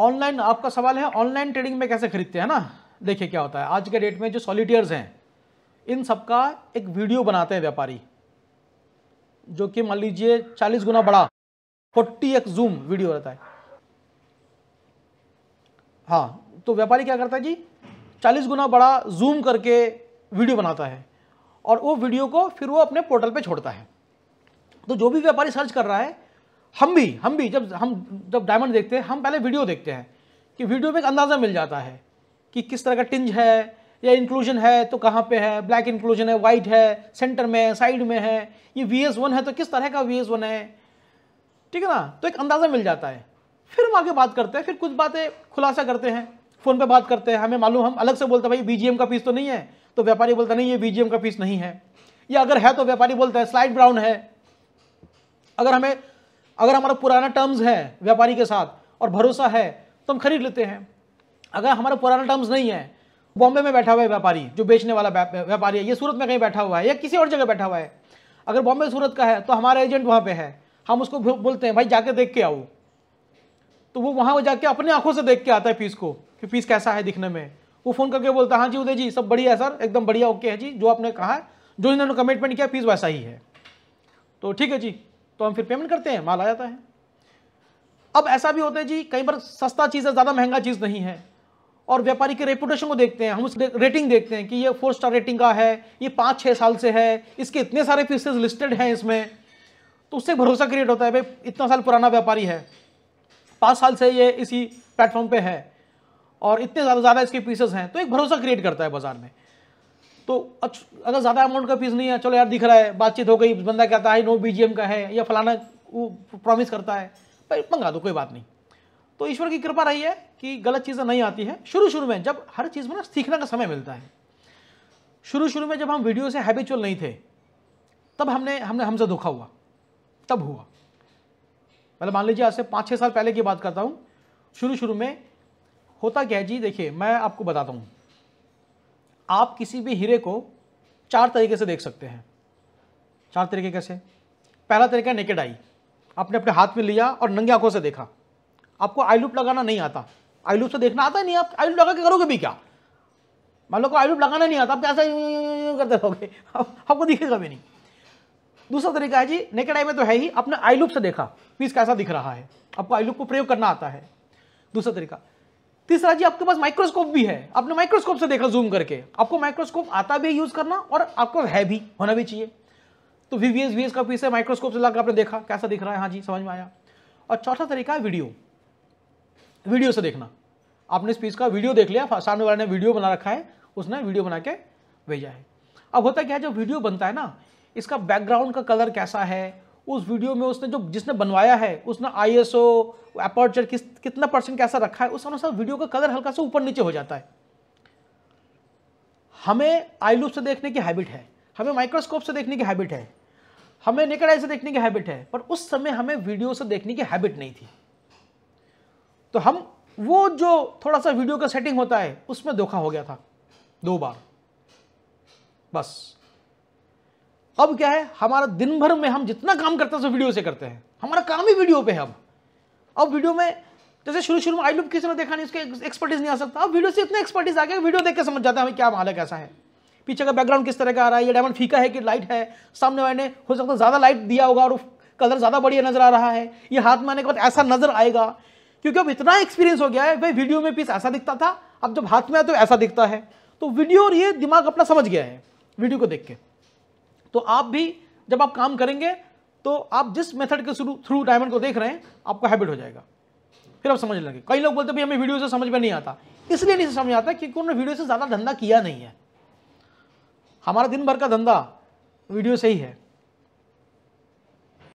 online आपका सवाल है ऑनलाइन ट्रेडिंग में कैसे खरीदते हैं ना देखिए क्या होता है आज के डेट में जो सॉलिटियर्स हैं इन सबका एक वीडियो बनाते हैं व्यापारी जो कि मान लीजिए 40 गुना बड़ा एक जूम वीडियो रहता है हाँ तो व्यापारी क्या करता है जी 40 गुना बड़ा जूम करके वीडियो बनाता है और वो वीडियो को फिर वो अपने पोर्टल पे छोड़ता है तो जो भी व्यापारी सर्च कर रहा है हम भी हम भी जब हम जब डायमंड देखते हैं हम पहले वीडियो देखते हैं कि वीडियो में एक अंदाज़ा मिल जाता है कि किस तरह का टिंज है या इंक्लूजन है तो कहाँ पे है ब्लैक इंक्लूजन है वाइट है सेंटर में है साइड में है ये वी एस वन है तो किस तरह का वी एस वन है ठीक है ना तो एक अंदाज़ा मिल जाता है फिर हम आगे बात करते हैं फिर कुछ बातें खुलासा करते हैं फ़ोन पे बात करते हैं हमें मालूम हम अलग से बोलते हैं भाई बी का फीस तो नहीं है तो व्यापारी बोलता नहीं ये बी का फीस नहीं है या अगर है तो व्यापारी बोलता है स्लाइड ब्राउन है अगर हमें अगर हमारा पुराना टर्म्स है व्यापारी के साथ और भरोसा है तो हम खरीद लेते हैं अगर हमारा पुराना टर्म्स नहीं है बॉम्बे में बैठा हुआ है व्यापारी जो बेचने वाला व्यापारी है ये सूरत में कहीं बैठा हुआ है या किसी और जगह बैठा हुआ है अगर बॉम्बे सूरत का है तो हमारा एजेंट वहाँ पे है हम उसको बोलते हैं भाई जाके देख के आओ तो वो वहाँ जाके अपने आंखों से देख के आता है पीस को कि पीस कैसा है दिखने में वो फ़ोन करके बोलता है हाँ जी उदय जी सब बढ़िया है सर एकदम बढ़िया ओके है जी जो आपने कहा है जो इन्होंने कमिटमेंट किया पीस वैसा ही है तो ठीक है जी तो हम फिर पेमेंट करते हैं माल आ जाता है अब ऐसा भी होता है जी कई बार सस्ता चीज़ है ज़्यादा महंगा चीज़ नहीं है और व्यापारी के रेपुटेशन को देखते हैं हम उस रेटिंग देखते हैं कि ये फोर स्टार रेटिंग का है ये पाँच छः साल से है इसके इतने सारे पीसेज लिस्टेड हैं इसमें तो उससे भरोसा क्रिएट होता है भाई इतना साल पुराना व्यापारी है पाँच साल से ये इसी प्लेटफॉर्म पे है और इतने ज़्यादा ज़्यादा इसके पीसेज हैं तो एक भरोसा क्रिएट करता है बाज़ार में तो अच्छा अगर ज़्यादा अमाउंट का फीस नहीं है चलो यार दिख रहा है बातचीत हो गई बंदा कहता है नो बीजीएम का है या फलाना वो प्रॉमिस करता है भाई मंगा दो कोई बात नहीं तो ईश्वर की कृपा रही है कि गलत चीज़ें नहीं आती हैं शुरू शुरू में जब हर चीज़ में ना सीखने का समय मिलता है शुरू शुरू में जब हम वीडियो से हैबिचुअल नहीं थे तब हमने हमने हमसे धोखा हुआ तब हुआ मतलब मान लीजिए आज से पाँच छः साल पहले की बात करता हूँ शुरू शुरू में होता क्या है जी देखिए मैं आपको बताता हूँ आप किसी भी हीरे को चार तरीके से देख सकते हैं चार तरीके कैसे पहला तरीका नेकेड आई आपने अपने हाथ में लिया और नंगे आंखों से देखा आपको आई लूप लगाना नहीं आता आई लूप से देखना आता नहीं आप आई लूप लगा के करोगे भी क्या मान लो को आई लूप लगाना नहीं आता आप कैसे करते रहोगे आपको दिखेगा भी नहीं दूसरा तरीका है जी नेकेड आई में तो है ही आपने आई लूप से देखा पीस कैसा दिख रहा है आपको आई लूप को प्रयोग करना आता है दूसरा तरीका तीसरा जी आपके पास माइक्रोस्कोप भी है आपने माइक्रोस्कोप से देखा जूम करके आपको माइक्रोस्कोप आता भी है यूज करना और आपको है भी होना भी चाहिए तो वीवीएस वीएस का पीस है माइक्रोस्कोप से लाकर आपने देखा कैसा दिख रहा है हाँ जी समझ में आया और चौथा तरीका है वीडियो वीडियो से देखना आपने इस पीस का वीडियो देख लिया सामने वाले ने वीडियो बना रखा है उसने वीडियो बना के भेजा है अब होता क्या है जो वीडियो बनता है ना इसका बैकग्राउंड का कलर कैसा है उस वीडियो में उसने जो जिसने बनवाया है उसने आई एस ओ अपर्चर किस कितना परसेंट कैसा रखा है उस अनुसार वीडियो का कलर हल्का सा ऊपर नीचे हो जाता है हमें आई लूप से देखने की हैबिट है हमें माइक्रोस्कोप से देखने की हैबिट है हमें नेकड आई से देखने की हैबिट है पर उस समय हमें वीडियो से देखने की हैबिट नहीं थी तो हम वो जो थोड़ा सा वीडियो का सेटिंग होता है उसमें धोखा हो गया था दो बार बस अब क्या है हमारा दिन भर में हम जितना काम करते हैं सब वीडियो से करते हैं हमारा काम ही वीडियो पे है अब अब वीडियो में जैसे शुरू शुरू में आई लुप किसी ने देखा नहीं उसके एक्सपर्टीज नहीं आ सकता अब वीडियो से इतना एक्सपर्टीज आ गया वीडियो देख के समझ जाता है हमें क्या माल है कैसा है पीछे का बैकग्राउंड किस तरह का आ रहा है ये डायमंड फीका है कि लाइट है सामने वाले ने हो सकता है ज़्यादा लाइट दिया होगा और कलर ज़्यादा बढ़िया नजर आ रहा है ये हाथ में आने के बाद ऐसा नजर आएगा क्योंकि अब इतना एक्सपीरियंस हो गया है भाई वीडियो में पीस ऐसा दिखता था अब जब हाथ में आया तो ऐसा दिखता है तो वीडियो और ये दिमाग अपना समझ गया है वीडियो को देख के तो आप भी जब आप काम करेंगे तो आप जिस मेथड के थ्रू डायमंड को देख रहे हैं आपका हैबिट हो जाएगा फिर आप समझ लेंगे कई लोग बोलते भाई हमें वीडियो से समझ में नहीं आता इसलिए नहीं समझ आता क्योंकि उन्होंने वीडियो से ज़्यादा धंधा किया नहीं है हमारा दिन भर का धंधा वीडियो से ही है